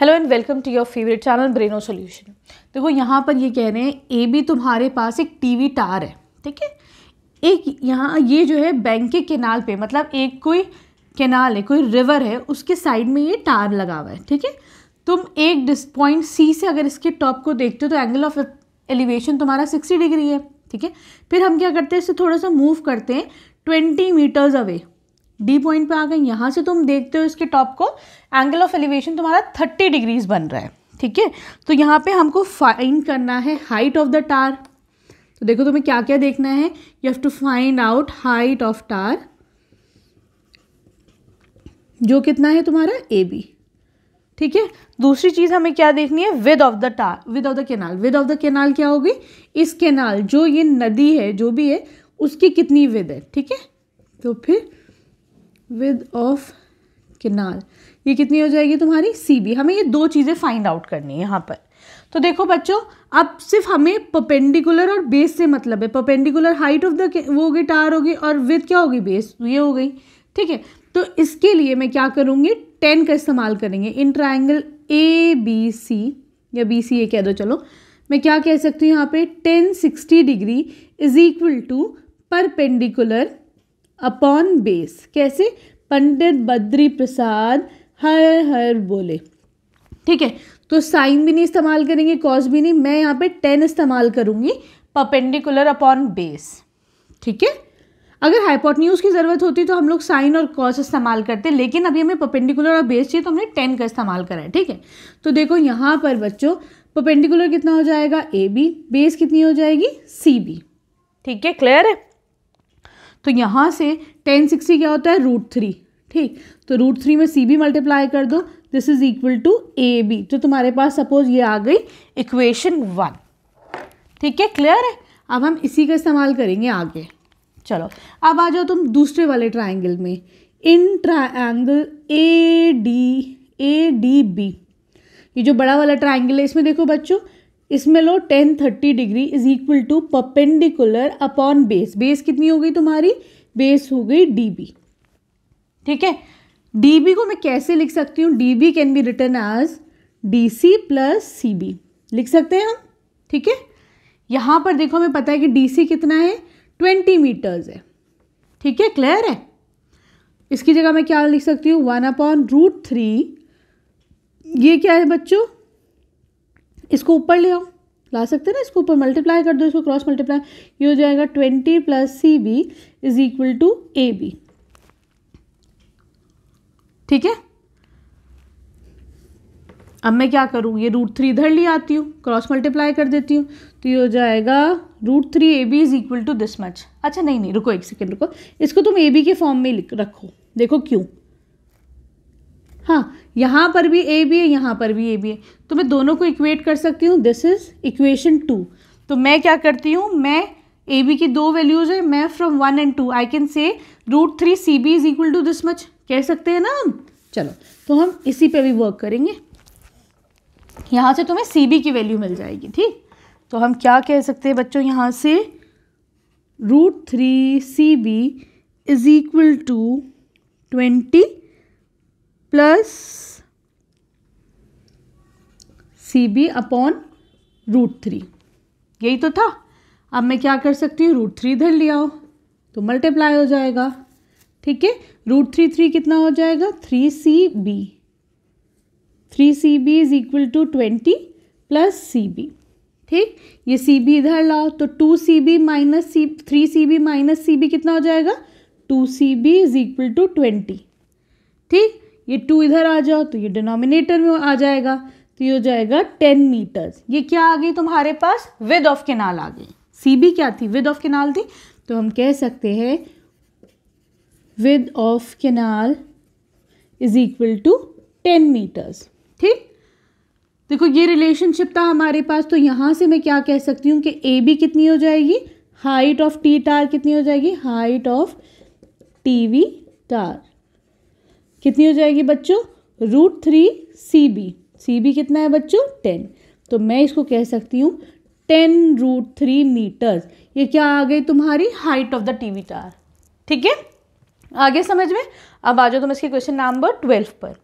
hello and welcome to your favourite channel Braino Solution देखो यहाँ पर ये कह रहे हैं ए बी तुम्हारे पास एक टीवी टार है ठीक है एक यहाँ ये जो है बैंक के केनाल पे मतलब एक कोई केनाल है कोई रिवर है उसके साइड में ये टार लगा हुआ है ठीक है तुम एक डिस पॉइंट सी से अगर इसके टॉप को देखते हो तो एंगल ऑफ एलिवेशन तुम्हारा सिक्सटी डिग्री है ठीक है फिर हम क्या करते हैं इसे थोड़ा सा मूव करते हैं twenty metres away D point पे आ गए यहाँ से तुम देखते हो इसके टॉप को एंगल ऑफ एलिवेशन तुम्हारा थर्टी डिग्रीज बन रहा है ठीक है तो यहाँ पे हमको फाइंड करना है हाइट ऑफ द टार तो देखो तुम्हें क्या क्या देखना है you have to find out height of tower जो कितना है तुम्हारा ए बी ठीक है दूसरी चीज़ हमें क्या देखनी है width of the tower width of the canal width of the canal क्या होगी इस केनाल जो ये नदी है जो भी है उसकी कितनी विद है ठीक है तो फिर विद ऑफ किनाल ये कितनी हो जाएगी तुम्हारी सी बी हमें ये दो चीज़ें फाइंड आउट करनी है यहाँ पर तो देखो बच्चों अब सिर्फ हमें पपेंडिकुलर और बेस से मतलब है पपेंडिकुलर हाइट ऑफ द वो टार होगी और विद क्या होगी बेस तो ये हो गई ठीक है तो इसके लिए मैं क्या करूँगी टेन का इस्तेमाल करेंगे इन ट्राइंगल ए बी सी या बी सी ए कह दो चलो मैं क्या कह सकती हूँ यहाँ पे tan sixty degree is equal to perpendicular upon base कैसे पंडित बद्री प्रसाद हर हर बोले ठीक है तो साइन भी नहीं इस्तेमाल करेंगे कॉज भी नहीं मैं यहाँ पे टेन इस्तेमाल करूँगी पपेंडिकुलर अपॉन बेस ठीक है अगर हाइपोटन्यूज की ज़रूरत होती तो हम लोग साइन और कॉस इस्तेमाल करते लेकिन अभी हमें पपेंडिकुलर और बेस चाहिए तो हमने टेन का इस्तेमाल करा है ठीक है तो देखो यहाँ पर बच्चों पपेंडिकुलर कितना हो जाएगा ए बी बेस कितनी हो जाएगी सी बी ठीक है क्लियर है तो यहाँ से टेन सिक्सटी क्या होता है रूट थ्री ठीक तो रूट थ्री में सी बी मल्टीप्लाई कर दो this is equal to A B तो तुम्हारे पास सपोज ये आ गई इक्वेशन वन ठीक है क्लियर है अब हम इसी का इस्तेमाल करेंगे आगे चलो अब आ जाओ तुम दूसरे वाले ट्राइंगल में in triangle A D A D B ये जो बड़ा वाला ट्राइंगल है इसमें देखो बच्चों इसमें लो tan thirty degree is equal to perpendicular upon base base कितनी हो गई तुम्हारी बेस हो गई डी बी ठीक है डी बी को मैं कैसे लिख सकती हूँ D B can be written as D C plus C B लिख सकते हैं हम ठीक है यहाँ पर देखो हमें पता है कि डी सी कितना है ट्वेंटी मीटर्स है ठीक है क्लियर है इसकी जगह मैं क्या लिख सकती हूँ वन अपॉन रूट थ्री ये क्या है बच्चों इसको ऊपर ले आओ ला सकते हैं ना इसको ऊपर मल्टीप्लाई कर दो इसको क्रॉस मल्टीप्लाई ये हो जाएगा twenty plus C B is equal to A B ठीक है अब मैं क्या करूँ ये रूट थ्री इधर ले आती हूँ क्रॉस मल्टीप्लाई कर देती हूँ तो ये हो जाएगा root three A B is equal to this much अच्छा नहीं नहीं रुको एक सेकेंड रुको इसको तुम ए बी के फॉर्म में रखो देखो क्यों हाँ यहाँ पर भी ए बी है यहाँ पर भी ए बी है तो मैं दोनों को इक्वेट कर सकती हूँ दिस इज़ इक्वेशन टू तो मैं क्या करती हूँ मैं ए बी की दो वैल्यूज़ है मैं from one and two I can say root three C B is equal to this much कह सकते हैं ना हम चलो तो हम इसी पे भी वर्क करेंगे यहाँ से तुम्हें सी बी की वैल्यू मिल जाएगी ठीक तो हम क्या कह सकते हैं बच्चों यहाँ से root three C B is equal to twenty plus C B upon root three यही तो था अब मैं क्या कर सकती हूँ रूट थ्री इधर ले आओ तो मल्टीप्लाई हो जाएगा ठीक है रूट थ्री थ्री कितना हो जाएगा three C B three C B is equal to twenty plus C B ठीक ये सी बी इधर लाओ तो two C B minus C three C B minus C B कितना हो जाएगा two C B is equal to twenty ठीक ये टू इधर आ जाओ तो ये डिनोमिनेटर में आ जाएगा तो ये हो जाएगा टेन मीटर्स ये क्या आ गई तुम्हारे पास विद ऑफ केनाल आ गई सी बी क्या थी विद ऑफ केनाल थी तो हम कह सकते हैं width of canal is equal to ten metres ठीक देखो ये रिलेशनशिप था हमारे पास तो यहाँ से मैं क्या कह सकती हूँ कि ए बी कितनी हो जाएगी हाइट ऑफ टी टार कितनी हो जाएगी height of T V tower कितनी हो जाएगी बच्चों root three C B C B कितना है बच्चों टेन तो मैं इसको कह सकती हूँ टेन रूट थ्री मीटर्स ये क्या आ गई तुम्हारी height of the TV tower ठीक है आगे समझ में अब आ जाओ तुम इसके क्वेश्चन नंबर ट्वेल्व पर